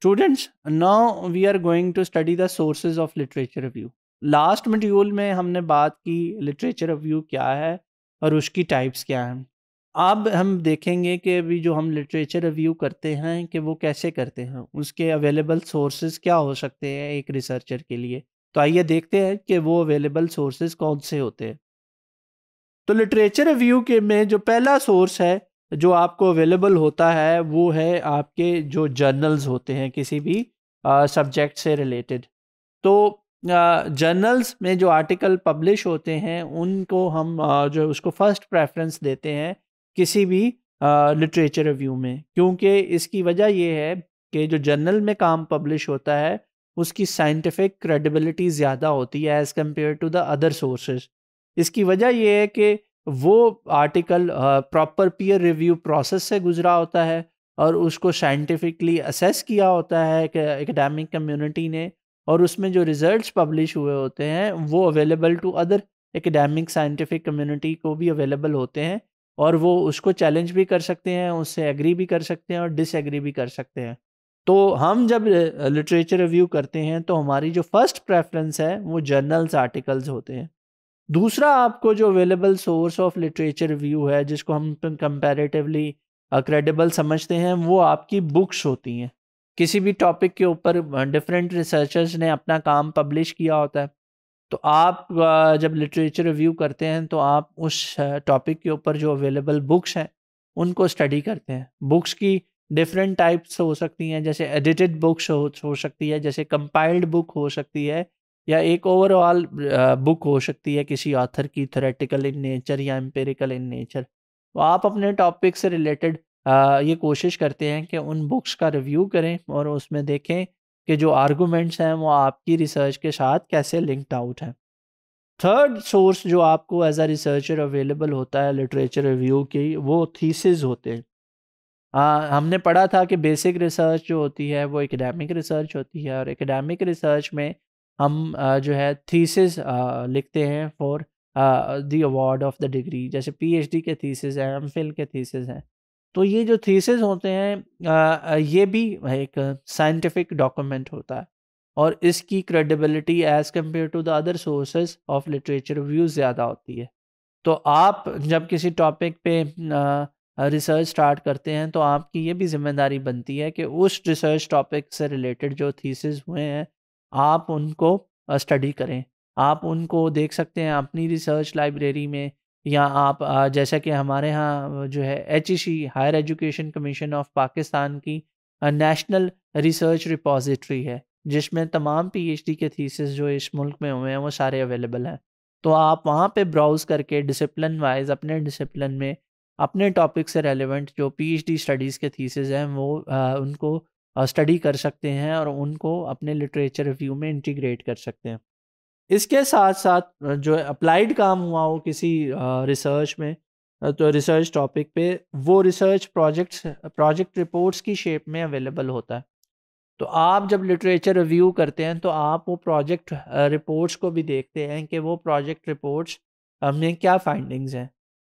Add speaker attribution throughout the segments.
Speaker 1: students now we are going to study the sources of literature review last module में हमने बात की literature review क्या है और उसकी टाइप्स क्या हैं अब हम देखेंगे कि अभी जो हम लिटरेचर रिव्यू करते हैं कि वो कैसे करते हैं उसके अवेलेबल सोर्सेज क्या हो सकते हैं एक रिसर्चर के लिए तो आइए देखते हैं कि वो अवेलेबल सोर्सेज कौन से होते हैं तो लिटरेचर रिव्यू के में जो पहला सोर्स है जो आपको अवेलेबल होता है वो है आपके जो जर्नल्स होते हैं किसी भी सब्जेक्ट से रिलेटेड तो जर्नल्स में जो आर्टिकल पब्लिश होते हैं उनको हम जो उसको फर्स्ट प्रेफरेंस देते हैं किसी भी लिटरेचर रिव्यू में क्योंकि इसकी वजह यह है कि जो जर्नल में काम पब्लिश होता है उसकी साइंटिफिक क्रेडिबिलिटी ज़्यादा होती है as compared to the other sources इसकी वजह यह है कि वो article proper peer review process से गुजरा होता है और उसको साइंटिफिकली असेस किया होता है कि एकेडमिक कम्युनिटी ने और उसमें जो रिजल्ट्स पब्लिश हुए होते हैं वो available to other academic scientific community को भी अवेलेबल होते हैं और वो उसको चैलेंज भी कर सकते हैं उससे एग्री भी कर सकते हैं और डिसएग्री भी कर सकते हैं तो हम जब लिटरेचर रिव्यू करते हैं तो हमारी जो फर्स्ट प्रेफरेंस है वो जर्नल्स आर्टिकल्स होते हैं दूसरा आपको जो available source of literature view है जिसको हम कंपैरेटिवली क्रेडिबल समझते हैं वो आपकी बुक्स होती हैं किसी भी टॉपिक के ऊपर डिफरेंट रिसर्चर्स ने अपना काम पब्लिश किया होता है तो आप जब लिटरेचर रिव्यू करते हैं तो आप उस टॉपिक के ऊपर जो अवेलेबल बुक्स हैं उनको स्टडी करते हैं बुक्स की डिफरेंट टाइप्स हो सकती हैं जैसे एडिटेड बुक्स हो, हो सकती है जैसे कंपाइल्ड बुक हो सकती है या एक ओवरऑल बुक हो सकती है किसी ऑथर की थोरेटिकल इन नेचर या एम्पेरिकल इन नेचर तो आप अपने टॉपिक से रिलेटेड ये कोशिश करते हैं कि उन बुक्स का रिव्यू करें और उसमें देखें कि जो आर्गूमेंट्स हैं वो आपकी रिसर्च के साथ कैसे लिंक्ड आउट हैं थर्ड सोर्स जो आपको एज आ रिसर्चर अवेलेबल होता है लिटरेचर रिव्यू की वो थीसिस होते हैं आ, हमने पढ़ा था कि बेसिक रिसर्च जो होती है वो एकेडमिक रिसर्च होती है और एकेडमिक रिसर्च में हम जो है थीसिस लिखते हैं for the award of the degree जैसे पीएचडी के थीसिस हैं एम के थीसिस हैं तो ये जो थीसिस होते हैं ये भी एक साइंटिफिक डॉक्यूमेंट होता है और इसकी credibility as compared to the other sources of literature views ज़्यादा होती है तो आप जब किसी टॉपिक पे रिसर्च स्टार्ट करते हैं तो आपकी ये भी जिम्मेदारी बनती है कि उस रिसर्च टॉपिक से रिलेटेड जो थीसिस हुए हैं आप उनको स्टडी करें आप उनको देख सकते हैं अपनी रिसर्च लाइब्रेरी में या आप जैसा कि हमारे यहाँ जो है H C higher education commission of Pakistan की नेशनल रिसर्च रिपोजिटरी है जिसमें तमाम पीएचडी के थीसिस जो इस मुल्क में हुए हैं वो सारे अवेलेबल हैं तो आप वहाँ पे ब्राउज़ करके डिसिप्लिन वाइज अपने डिसिप्लिन में अपने टॉपिक से रेलेवेंट जो पीएचडी स्टडीज़ के थीसिस हैं वो आ, उनको स्टडी कर सकते हैं और उनको अपने लिटरेचर रिव्यू में इंटीग्रेट कर सकते हैं इसके साथ साथ जो अप्लाइड काम हुआ हो किसी रिसर्च में तो रिसर्च टॉपिक पे वो रिसर्च प्रोजेक्ट्स प्रोजेक्ट रिपोर्ट्स की शेप में अवेलेबल होता है तो आप जब लिटरेचर रिव्यू करते हैं तो आप वो प्रोजेक्ट रिपोर्ट्स को भी देखते हैं कि वो प्रोजेक्ट रिपोर्ट्स में क्या फाइंडिंग्स हैं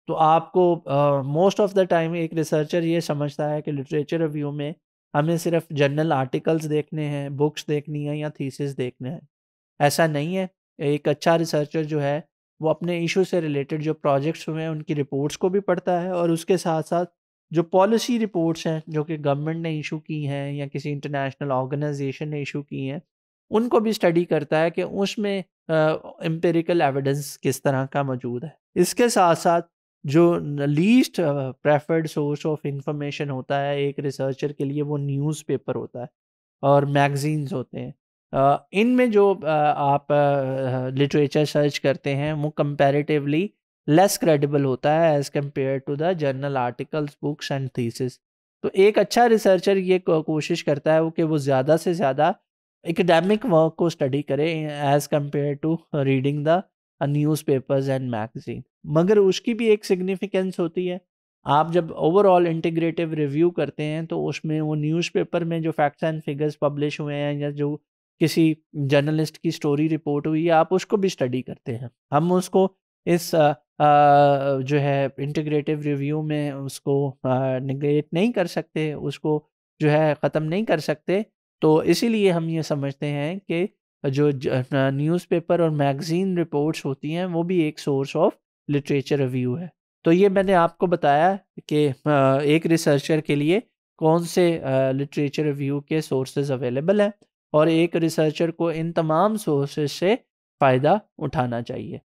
Speaker 1: तो आपको मोस्ट ऑफ़ द टाइम एक रिसर्चर ये समझता है कि लिटरेचर रिव्यू में हमें सिर्फ जर्नल आर्टिकल्स देखने हैं बुक्स देखनी है या थीसिस देखने हैं ऐसा नहीं है एक अच्छा रिसर्चर जो है वो अपने इशू से रिलेटेड जो प्रोजेक्ट्स हुए हैं उनकी रिपोर्ट्स को भी पढ़ता है और उसके साथ साथ जो पॉलिसी रिपोर्ट्स हैं जो कि गवर्नमेंट ने इशू की हैं या किसी इंटरनेशनल ऑर्गेनाइजेशन ने इशू की हैं उनको भी स्टडी करता है कि उसमें एम्पेरिकल एविडेंस किस तरह का मौजूद है इसके साथ साथ जो least preferred source of information होता है एक रिसर्चर के लिए वो न्यूज़पेपर होता है और मैगजीन्स होते हैं इन में जो आप लिटरेचर सर्च करते हैं वो कंपैरेटिवली लेस क्रेडिबल होता है as compared to the journal articles books and thesis तो एक अच्छा रिसर्चर ये कोशिश करता है वो कि वो ज़्यादा से ज़्यादा एकेडमिक वर्क को स्टडी करे as compared to reading the newspapers and magazine मगर उसकी भी एक सिग्निफिकेंस होती है आप जब ओवरऑल इंटीग्रेटिव रिव्यू करते हैं तो उसमें वो न्यूज़पेपर में जो फैक्ट्स एंड फिगर्स पब्लिश हुए हैं या जो किसी जर्नलिस्ट की स्टोरी रिपोर्ट हुई है आप उसको भी स्टडी करते हैं हम उसको इस आ, आ, जो है इंटीग्रेटिव रिव्यू में उसको निगेट नहीं कर सकते उसको जो है ख़त्म नहीं कर सकते तो इसीलिए हम ये समझते हैं कि जो न्यूज़पेपर और मैगज़ीन रिपोर्ट्स होती हैं वो भी एक सोर्स ऑफ लिटरेचर रिव्यू है तो ये मैंने आपको बताया कि एक रिसर्चर के लिए कौन से लिटरेचर रिव्यू के सोर्सेज अवेलेबल हैं और एक रिसर्चर को इन तमाम सोर्सेज से फ़ायदा उठाना चाहिए